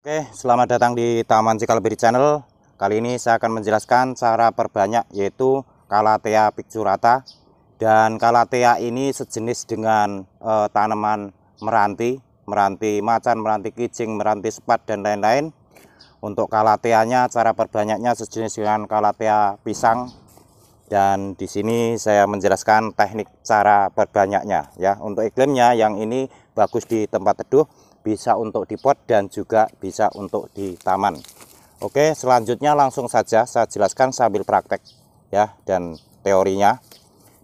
Oke, selamat datang di Taman Cikalberi Channel. Kali ini saya akan menjelaskan cara perbanyak yaitu Calathea picturata. Dan kalatea ini sejenis dengan e, tanaman meranti, meranti macan, meranti kijing, meranti sepat dan lain-lain. Untuk kalateanya cara perbanyaknya sejenis dengan kalatea pisang. Dan di sini saya menjelaskan teknik cara perbanyaknya ya. Untuk iklimnya yang ini bagus di tempat teduh bisa untuk di pot dan juga bisa untuk di taman Oke selanjutnya langsung saja saya jelaskan sambil praktek ya dan teorinya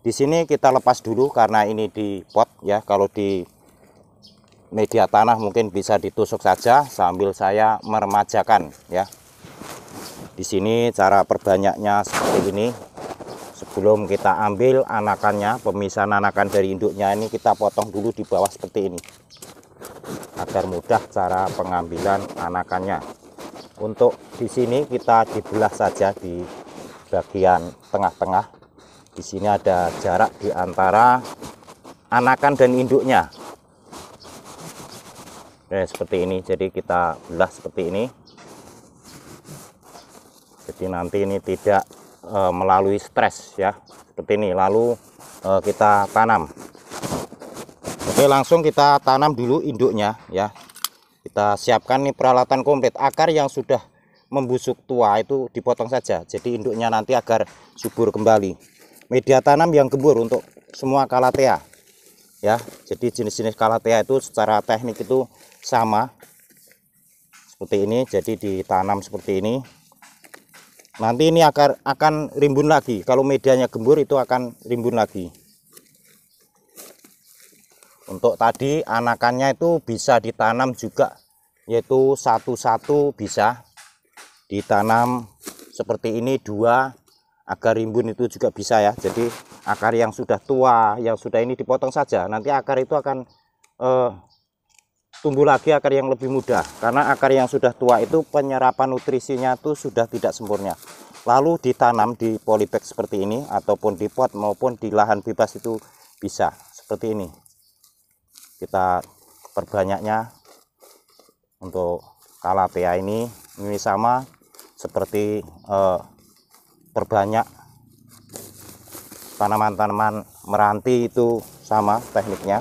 di sini kita lepas dulu karena ini di pot ya kalau di media tanah mungkin bisa ditusuk saja sambil saya meremajakan ya di sini cara perbanyaknya seperti ini belum kita ambil anakannya pemisahan anakan dari induknya ini kita potong dulu di bawah seperti ini agar mudah cara pengambilan anakannya untuk di sini kita dibelah saja di bagian tengah-tengah di sini ada jarak di antara anakan dan induknya Oke, seperti ini jadi kita belah seperti ini jadi nanti ini tidak e, melalui stres ya seperti ini lalu e, kita tanam oke langsung kita tanam dulu induknya ya kita siapkan nih peralatan komplit akar yang sudah membusuk tua itu dipotong saja jadi induknya nanti agar subur kembali media tanam yang gembur untuk semua kalatea ya jadi jenis-jenis kalatea itu secara teknik itu sama seperti ini jadi ditanam seperti ini nanti ini akan akan rimbun lagi kalau medianya gembur itu akan rimbun lagi untuk tadi anakannya itu bisa ditanam juga yaitu satu-satu bisa ditanam seperti ini dua agar rimbun itu juga bisa ya jadi akar yang sudah tua yang sudah ini dipotong saja nanti akar itu akan eh, tumbuh lagi akar yang lebih muda karena akar yang sudah tua itu penyerapan nutrisinya itu sudah tidak sempurna lalu ditanam di polybag seperti ini ataupun di pot maupun di lahan bebas itu bisa seperti ini kita perbanyaknya untuk kalapea ini ini sama seperti eh, perbanyak tanaman-tanaman meranti itu sama tekniknya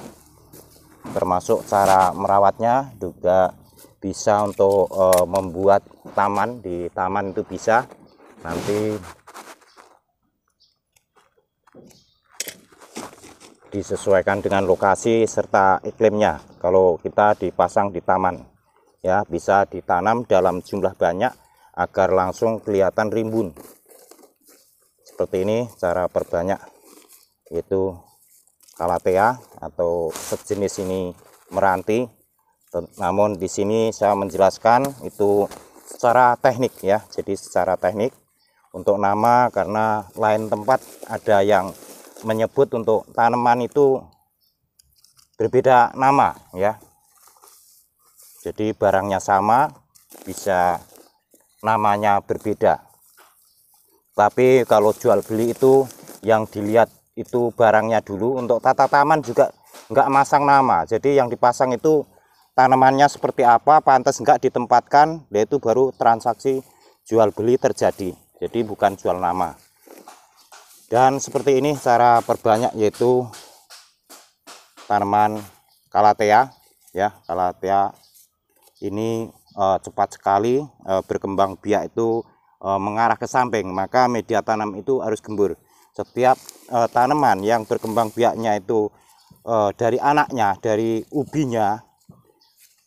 termasuk cara merawatnya juga bisa untuk e, membuat taman di taman itu bisa nanti disesuaikan dengan lokasi serta iklimnya kalau kita dipasang di taman ya bisa ditanam dalam jumlah banyak agar langsung kelihatan rimbun seperti ini cara perbanyak itu kalatea atau sejenis ini meranti. Namun di sini saya menjelaskan itu secara teknik ya. Jadi secara teknik untuk nama karena lain tempat ada yang menyebut untuk tanaman itu berbeda nama ya. Jadi barangnya sama bisa namanya berbeda. Tapi kalau jual beli itu yang dilihat itu barangnya dulu untuk tata taman juga enggak masang nama jadi yang dipasang itu tanamannya seperti apa pantas enggak ditempatkan yaitu baru transaksi jual beli terjadi jadi bukan jual nama dan seperti ini cara perbanyak yaitu tanaman kalatea ya kalatea ini uh, cepat sekali uh, berkembang biak itu uh, mengarah ke samping maka media tanam itu harus gembur setiap uh, tanaman yang berkembang biaknya itu uh, dari anaknya dari ubinya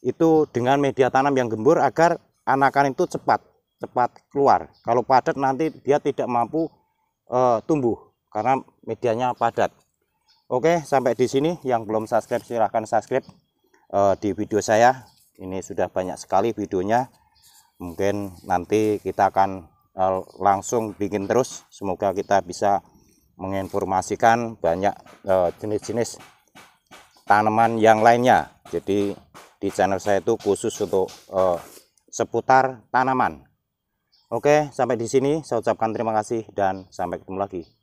itu dengan media tanam yang gembur agar anakan itu cepat cepat keluar kalau padat nanti dia tidak mampu uh, tumbuh karena medianya padat oke sampai di sini yang belum subscribe silahkan subscribe uh, di video saya ini sudah banyak sekali videonya mungkin nanti kita akan langsung bikin terus semoga kita bisa menginformasikan banyak eh, jenis-jenis tanaman yang lainnya. Jadi di channel saya itu khusus untuk uh, seputar tanaman. Oke, sampai di sini saya ucapkan terima kasih dan sampai ketemu lagi.